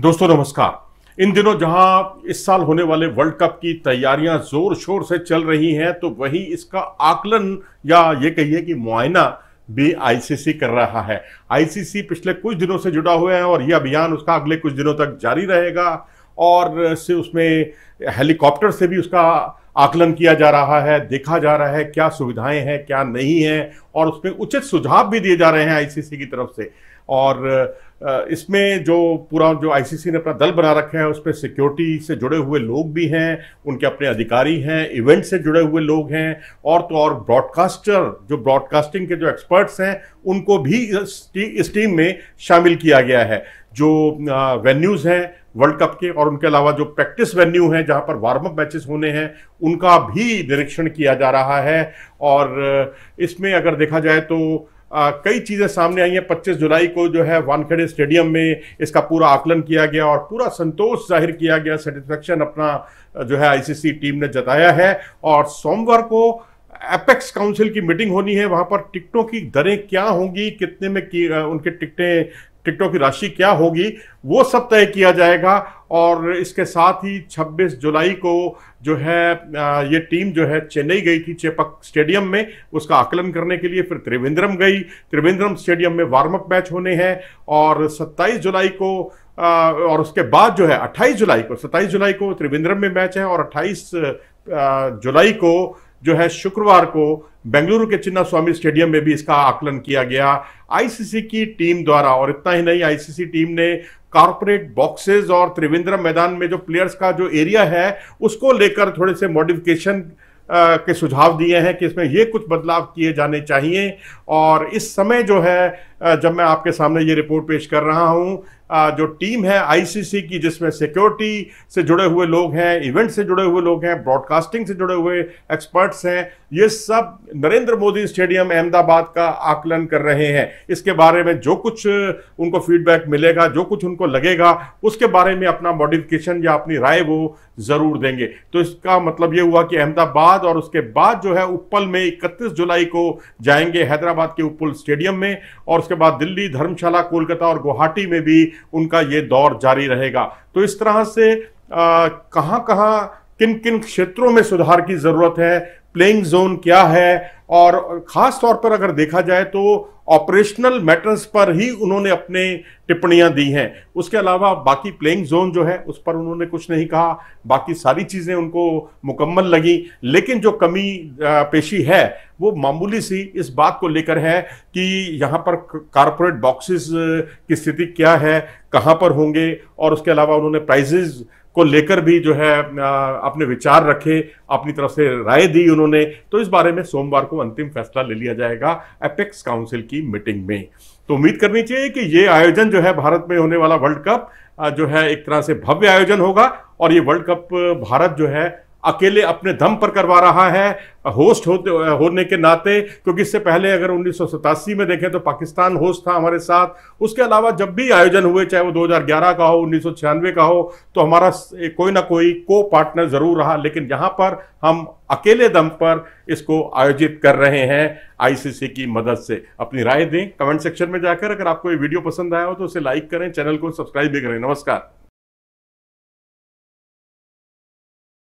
दोस्तों नमस्कार इन दिनों जहां इस साल होने वाले वर्ल्ड कप की तैयारियां जोर शोर से चल रही हैं तो वहीं इसका आकलन या ये कहिए कि मुआयना भी आईसीसी कर रहा है आईसीसी पिछले कुछ दिनों से जुड़ा हुआ है और यह अभियान उसका अगले कुछ दिनों तक जारी रहेगा और से उसमें हेलीकॉप्टर से भी उसका आकलन किया जा रहा है देखा जा रहा है क्या सुविधाएं हैं क्या नहीं है और उसमें उचित सुझाव भी दिए जा रहे हैं आईसीसी की तरफ से और इसमें जो पूरा जो आईसीसी ने अपना दल बना रखा है उसमें सिक्योरिटी से जुड़े हुए लोग भी हैं उनके अपने अधिकारी हैं इवेंट से जुड़े हुए लोग हैं और तो और ब्रॉडकास्टर जो ब्रॉडकास्टिंग के जो एक्सपर्ट्स हैं उनको भी इस टीम में शामिल किया गया है जो वेन्यूज़ हैं वर्ल्ड कप के और उनके अलावा जो प्रैक्टिस वेन्यू हैं जहां पर वार्म अप मैचेस होने हैं उनका भी निरीक्षण किया जा रहा है और इसमें अगर देखा जाए तो आ, कई चीज़ें सामने आई हैं 25 जुलाई को जो है वानखेड़े स्टेडियम में इसका पूरा आकलन किया गया और पूरा संतोष जाहिर किया गया सेटिस्फेक्शन अपना जो है आईसीसी टीम ने जताया है और सोमवार को एपेक्स काउंसिल की मीटिंग होनी है वहां पर टिकटों की दरें क्या होंगी कितने में की उनके टिकटें टिकटों की राशि क्या होगी वो सब तय किया जाएगा और इसके साथ ही 26 जुलाई को जो है ये टीम जो है चेन्नई गई थी चेपक स्टेडियम में उसका आकलन करने के लिए फिर त्रिवेंद्रम गई त्रिवेंद्रम स्टेडियम में वार्म अप मैच होने हैं और 27 जुलाई को और उसके बाद जो है 28 जुलाई को 27 जुलाई को त्रिवेंद्रम में मैच है और 28 जुलाई को जो है शुक्रवार को बेंगलुरु के चिन्ना स्वामी स्टेडियम में भी इसका आकलन किया गया आईसीसी की टीम द्वारा और इतना ही नहीं आईसीसी टीम ने कारपोरेट बॉक्सेस और त्रिवेंद्रम मैदान में जो प्लेयर्स का जो एरिया है उसको लेकर थोड़े से मॉडिफिकेशन के सुझाव दिए हैं कि इसमें ये कुछ बदलाव किए जाने चाहिए और इस समय जो है जब मैं आपके सामने ये रिपोर्ट पेश कर रहा हूँ जो टीम है आईसीसी की जिसमें सिक्योरिटी से जुड़े हुए लोग हैं इवेंट से जुड़े हुए लोग हैं ब्रॉडकास्टिंग से जुड़े हुए एक्सपर्ट्स हैं ये सब नरेंद्र मोदी स्टेडियम अहमदाबाद का आकलन कर रहे हैं इसके बारे में जो कुछ उनको फीडबैक मिलेगा जो कुछ उनको लगेगा उसके बारे में अपना मॉडिफिकेशन या अपनी राय वो ज़रूर देंगे तो इसका मतलब ये हुआ कि अहमदाबाद और उसके बाद जो है उपल में इकतीस जुलाई को जाएंगे हैदराबाद के उपल स्टेडियम में और उसके बाद दिल्ली धर्मशाला कोलकाता और गुवाहाटी में भी उनका ये दौर जारी रहेगा तो इस तरह से कहाँ कहाँ किन किन क्षेत्रों में सुधार की ज़रूरत है प्लेइंग जोन क्या है और ख़ास तौर पर अगर देखा जाए तो ऑपरेशनल मैटर्स पर ही उन्होंने अपने टिप्पणियां दी हैं उसके अलावा बाकी प्लेइंग जोन जो है उस पर उन्होंने कुछ नहीं कहा बाकी सारी चीज़ें उनको मुकम्मल लगी लेकिन जो कमी पेशी है वो मामूली सी इस बात को लेकर है कि यहाँ पर कारपोरेट बॉक्सेस की स्थिति क्या है कहाँ पर होंगे और उसके अलावा उन्होंने प्राइजेज़ को लेकर भी जो है अपने विचार रखे अपनी तरफ से राय दी उन्होंने तो इस बारे में सोमवार को अंतिम फैसला ले लिया जाएगा एपेक्स काउंसिल की की मीटिंग में तो उम्मीद करनी चाहिए कि ये आयोजन जो है भारत में होने वाला वर्ल्ड कप जो है एक तरह से भव्य आयोजन होगा और ये वर्ल्ड कप भारत जो है अकेले अपने दम पर करवा रहा है होस्ट होते होने के नाते क्योंकि इससे पहले अगर उन्नीस में देखें तो पाकिस्तान होस्ट था हमारे साथ उसके अलावा जब भी आयोजन हुए चाहे वो 2011 का हो उन्नीस का हो तो हमारा कोई ना कोई को पार्टनर जरूर रहा लेकिन यहाँ पर हम अकेले दम पर इसको आयोजित कर रहे हैं आईसीसी की मदद से अपनी राय दें कमेंट सेक्शन में जाकर अगर आपको ये वीडियो पसंद आया हो तो उसे लाइक करें चैनल को सब्सक्राइब भी करें नमस्कार